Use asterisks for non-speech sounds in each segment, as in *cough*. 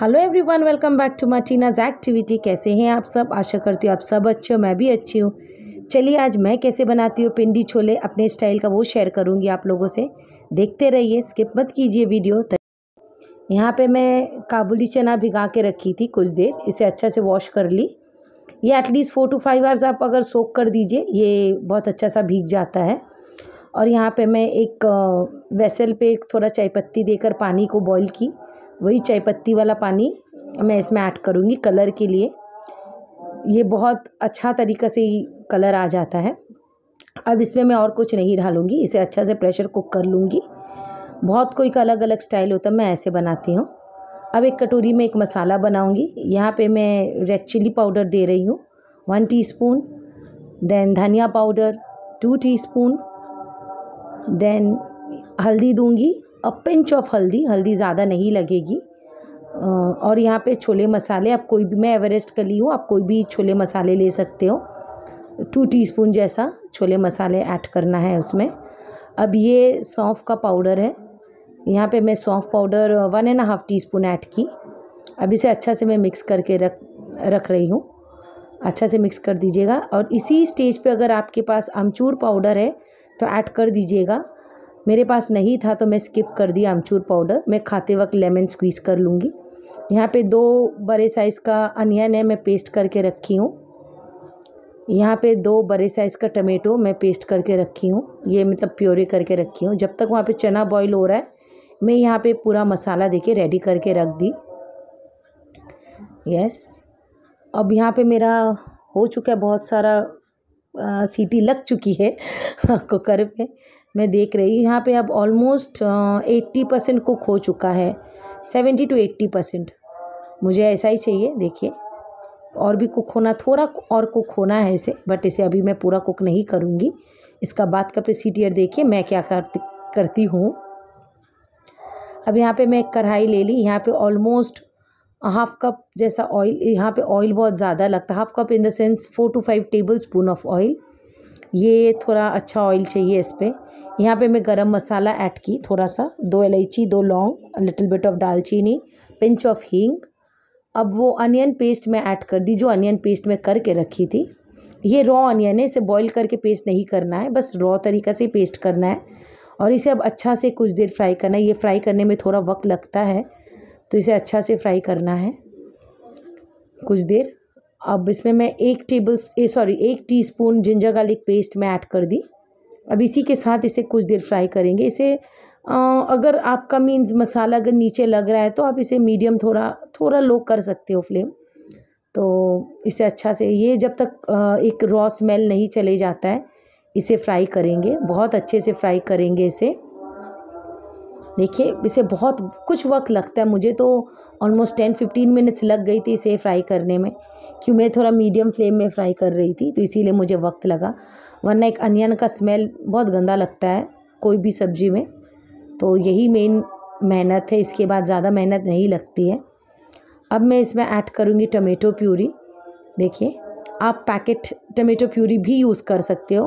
hello everyone welcome back to माटीनाज activity कैसे हैं आप सब आशा करती हूँ आप सब अच्छे हो मैं भी अच्छी हूँ चलिए आज मैं कैसे बनाती हूँ पिंडी छोले अपने स्टाइल का वो शेयर करूँगी आप लोगों से देखते रहिए स्किप मत कीजिए वीडियो यहाँ पे मैं काबुली चना भिगा के रखी थी कुछ देर इसे अच्छा से वॉश कर ली ये at least four to five hours आप अगर सोख कर दीजिए ये बहुत अच्छा सा भीग जाता है और यहाँ पे मैं एक वेसल पे थोड़ा चाय पत्ती देकर पानी को बॉईल की वही चाय पत्ती वाला पानी मैं इसमें ऐड करूँगी कलर के लिए ये बहुत अच्छा तरीक़े से ही कलर आ जाता है अब इसमें मैं और कुछ नहीं डालूँगी इसे अच्छा से प्रेशर कुक कर लूँगी बहुत कोई का अलग अलग स्टाइल होता है मैं ऐसे बनाती हूँ अब एक कटोरी में एक मसाला बनाऊँगी यहाँ पे मैं रेड चिल्ली पाउडर दे रही हूँ वन टीस्पून देन धनिया पाउडर टू टीस्पून देन हल्दी दूँगी अ पिंच ऑफ हल्दी हल्दी ज़्यादा नहीं लगेगी और यहाँ पे छोले मसाले आप कोई भी मैं एवरेस्ट कर ली हूँ आप कोई भी छोले मसाले ले सकते हो टू टीस्पून जैसा छोले मसाले ऐड करना है उसमें अब ये सौंफ का पाउडर है यहाँ पे मैं सौंफ powder one and half teaspoon add की अब इसे अच्छा से मैं मिक्स करके रख रख रही हूँ अच्छा से मिक्स कर दीजिएगा और इसी स्टेज पे अगर आपके पास अमचूर पाउडर है तो ऐड कर दीजिएगा मेरे पास नहीं था तो मैं स्किप कर दी अमचूर पाउडर मैं खाते वक्त लेमन स्क्वीज़ कर लूँगी यहाँ पे दो बड़े साइज़ का अनियन है मैं पेस्ट करके रखी हूँ यहाँ पे दो बड़े साइज़ का टमेटो मैं पेस्ट करके रखी हूँ ये मतलब प्योरे करके रखी हूँ जब तक वहाँ पे चना बॉईल हो रहा है मैं यहाँ पे पूरा मसाला देके रेडी करके रख दी यस अब यहाँ पे मेरा हो चुका है बहुत सारा आ, सीटी लग चुकी है *laughs* कुकर पे मैं देख रही हूँ यहाँ पे अब ऑलमोस्ट एट्टी परसेंट कुक हो चुका है सेवेंटी टू एट्टी परसेंट मुझे ऐसा ही चाहिए देखिए और भी कुक होना थोड़ा और कुक होना है इसे बट इसे अभी मैं पूरा कुक नहीं करूँगी इसका बाद का प्रोसीडियर देखिए मैं क्या करती करती हूँ अब यहाँ पे मैं कढ़ाई ले ली यहाँ पे ऑलमोस्ट हाफ कप जैसा ऑयल यहाँ पे ऑयल बहुत ज़्यादा लगता है half cup in the sense four to five tablespoon of oil ये थोड़ा अच्छा ऑयल चाहिए इस पर यहाँ पे मैं गरम मसाला ऐड की थोड़ा सा दो इलायची दो लौंग लिटिल बिट ऑफ दालचीनी पिंच ऑफ हींग अब वो अनियन पेस्ट मैं ऐड कर दी जो अनियन पेस्ट मैं करके रखी थी ये रॉ अनियन है इसे बॉईल करके पेस्ट नहीं करना है बस रॉ तरीका से पेस्ट करना है और इसे अब अच्छा से कुछ देर फ्राई करना है ये फ्राई करने में थोड़ा वक्त लगता है तो इसे अच्छा से फ्राई करना है कुछ देर अब इसमें मैं एक टेबल सॉरी एक टीस्पून जिंजर गार्लिक पेस्ट मैं ऐड कर दी अब इसी के साथ इसे कुछ देर फ्राई करेंगे इसे आ, अगर आपका मीन्स मसाला अगर नीचे लग रहा है तो आप इसे मीडियम थोड़ा थोड़ा लो कर सकते हो फ्लेम तो इसे अच्छा से ये जब तक आ, एक रॉ स्मेल नहीं चले जाता है इसे फ्राई करेंगे बहुत अच्छे से फ्राई करेंगे इसे देखिए इसे बहुत कुछ वक्त लगता है मुझे तो ऑलमोस्ट टेन फिफ्टीन मिनट्स लग गई थी इसे फ्राई करने में क्यों मैं थोड़ा मीडियम फ्लेम में फ्राई कर रही थी तो इसीलिए मुझे वक्त लगा वरना एक अनियन का स्मेल बहुत गंदा लगता है कोई भी सब्ज़ी में तो यही मेन मेहनत है इसके बाद ज़्यादा मेहनत नहीं लगती है अब मैं इसमें ऐड करूँगी टमेटो प्यूरी देखिए आप पैकेट टमेटो प्यूरी भी यूज़ कर सकते हो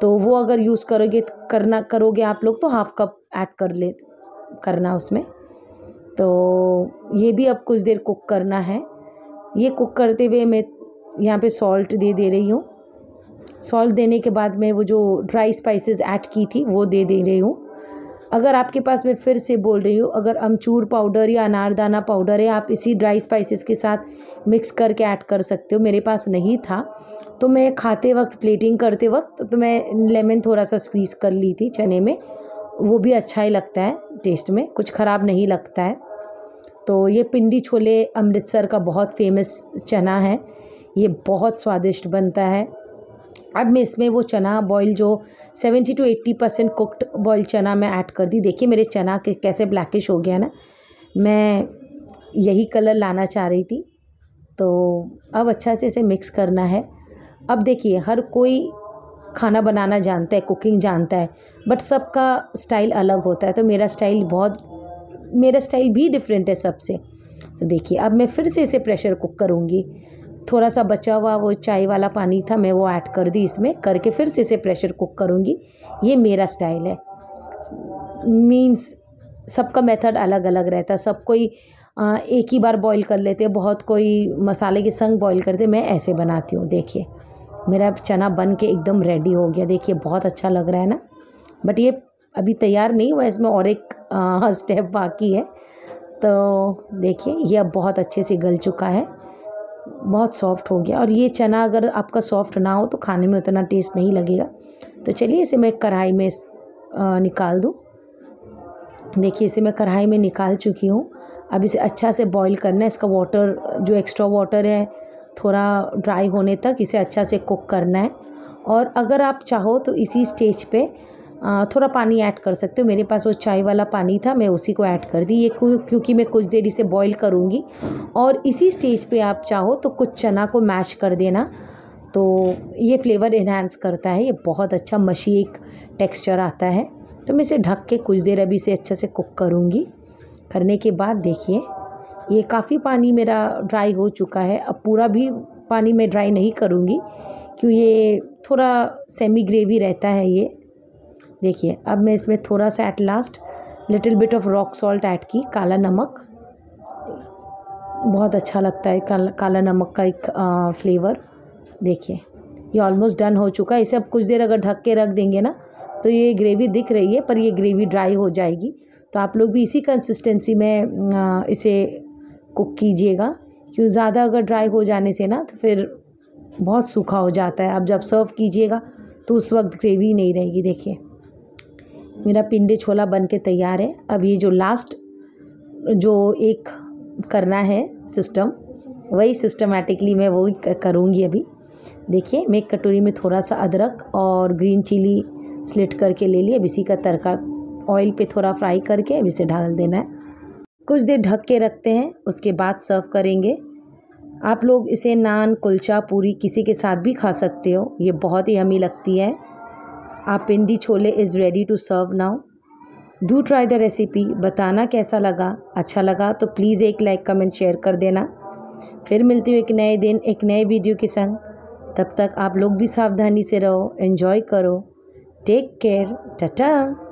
तो वो अगर यूज़ करोगे करना करोगे आप लोग तो हाफ़ कप ऐड कर ले करना उसमें तो ये भी अब कुछ देर कुक करना है ये कुक करते हुए मैं यहाँ पे सॉल्ट दे दे रही हूँ सॉल्ट देने के बाद मैं वो जो ड्राई स्पाइसेस ऐड की थी वो दे दे रही हूँ अगर आपके पास मैं फिर से बोल रही हूँ अगर अमचूर पाउडर या अनारदाना पाउडर है आप इसी ड्राई स्पाइसेस के साथ मिक्स करके ऐड कर सकते हो मेरे पास नहीं था तो मैं खाते वक्त प्लेटिंग करते वक्त तो मैं लेमन थोड़ा सा स्क्वीज़ कर ली थी चने में वो भी अच्छा ही लगता है टेस्ट में कुछ ख़राब नहीं लगता है तो ये पिंडी छोले अमृतसर का बहुत फेमस चना है ये बहुत स्वादिष्ट बनता है अब मैं इसमें वो चना बॉयल जो seventy to eighty percent cooked boil चना मैं ऐड कर दी देखिए मेरे चना के कैसे ब्लैकिश हो गया ना मैं यही कलर लाना चाह रही थी तो अब अच्छा से इसे मिक्स करना है अब देखिए हर कोई खाना बनाना जानता है कुकिंग जानता है बट सबका स्टाइल अलग होता है तो मेरा स्टाइल बहुत मेरा स्टाइल भी डिफरेंट है सबसे तो देखिए अब मैं फिर से इसे प्रेशर कुक करूँगी थोड़ा सा बचा हुआ वो चाय वाला पानी था मैं वो ऐड कर दी इसमें करके फिर से इसे प्रेशर कुक करूँगी ये मेरा स्टाइल है मीन्स सबका मेथड अलग अलग रहता है सब कोई एक ही बार बॉईल कर लेते हैं बहुत कोई मसाले के संग बॉईल करते मैं ऐसे बनाती हूँ देखिए मेरा चना बन के एकदम रेडी हो गया देखिए बहुत अच्छा लग रहा है ना बट ये अभी तैयार नहीं हुआ इसमें और एक आ, स्टेप *laughs* बाकी है तो देखिए ये अब बहुत अच्छे से गल चुका है बहुत सॉफ्ट हो गया और ये चना अगर आपका सॉफ्ट ना हो तो खाने में उतना टेस्ट नहीं लगेगा तो चलिए इसे मैं कढ़ाई में निकाल दूँ देखिए इसे मैं कढ़ाई में निकाल चुकी हूँ अब इसे अच्छा से बॉईल करना है इसका वाटर जो एक्स्ट्रा वाटर है थोड़ा ड्राई होने तक इसे अच्छा से कुक करना है और अगर आप चाहो तो इसी स्टेज पे थोड़ा पानी ऐड कर सकते हो मेरे पास वो चाय वाला पानी था मैं उसी को ऐड कर दी ये क्योंकि मैं कुछ देर इसे बॉईल करूँगी और इसी स्टेज पे आप चाहो तो कुछ चना को मैश कर देना तो ये फ्लेवर इन्हांस करता है ये बहुत अच्छा मशी एक टेक्स्चर आता है तो मैं इसे ढक के कुछ देर अभी इसे अच्छे से कुक करूँगी करने के बाद देखिए ये काफ़ी पानी मेरा ड्राई हो चुका है अब पूरा भी पानी मैं ड्राई नहीं करूँगी क्यों ये थोड़ा सेमी ग्रेवी रहता है ये देखिए अब मैं इसमें थोड़ा सा at last little bit of rock salt add की काला नमक बहुत अच्छा लगता है काला काला नमक का एक फ्लेवर देखिए ये ऑलमोस्ट डन हो चुका है इसे अब कुछ देर अगर ढक के रख देंगे ना तो ये ग्रेवी दिख रही है पर ये ग्रेवी ड्राई हो जाएगी तो आप लोग भी इसी कंसिस्टेंसी में इसे कुक कीजिएगा क्यों ज़्यादा अगर ड्राई हो जाने से ना तो फिर बहुत सूखा हो जाता है अब जब सर्व कीजिएगा तो उस वक्त ग्रेवी नहीं रहेगी देखिए मेरा पिंडे छोला बन के तैयार है अब ये जो लास्ट जो एक करना है सिस्टम वही सिस्टमेटिकली मैं वही करूँगी अभी देखिए मैं एक कटोरी में थोड़ा सा अदरक और ग्रीन चिली स्लिट करके ले लिया अब इसी का तड़का ऑयल पे थोड़ा फ्राई करके अब इसे ढाल देना है कुछ देर ढक के रखते हैं उसके बाद सर्व करेंगे आप लोग इसे नान कुलचा पूरी किसी के साथ भी खा सकते हो ये बहुत ही हमी लगती है आप Pindi chole is ready to serve now do try the recipe बताना कैसा लगा अच्छा लगा तो प्लीज़ एक लाइक कमेंट शेयर कर देना फिर मिलती हूँ एक नए दिन एक नए वीडियो के संग तब तक आप लोग भी सावधानी से रहो एंजॉय करो टेक केयर टाटा